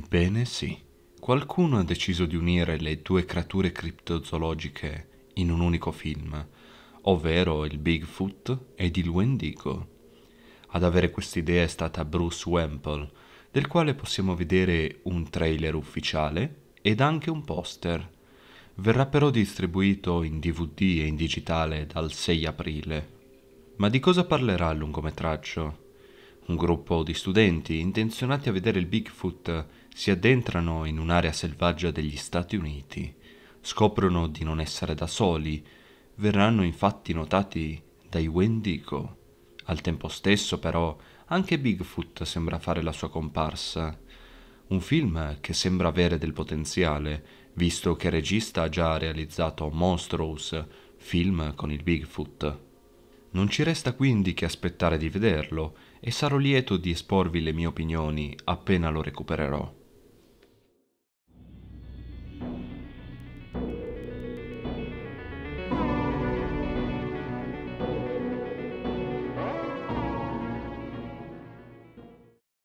Ebbene sì, qualcuno ha deciso di unire le due creature criptozoologiche in un unico film, ovvero il Bigfoot ed il Wendigo. Ad avere quest'idea è stata Bruce Wemple, del quale possiamo vedere un trailer ufficiale ed anche un poster. Verrà però distribuito in DVD e in digitale dal 6 aprile. Ma di cosa parlerà il lungometraggio? Un gruppo di studenti, intenzionati a vedere il Bigfoot, si addentrano in un'area selvaggia degli Stati Uniti. Scoprono di non essere da soli, verranno infatti notati dai Wendigo. Al tempo stesso, però, anche Bigfoot sembra fare la sua comparsa. Un film che sembra avere del potenziale, visto che il regista ha già realizzato Monstrous, film con il Bigfoot. Non ci resta quindi che aspettare di vederlo e sarò lieto di esporvi le mie opinioni appena lo recupererò.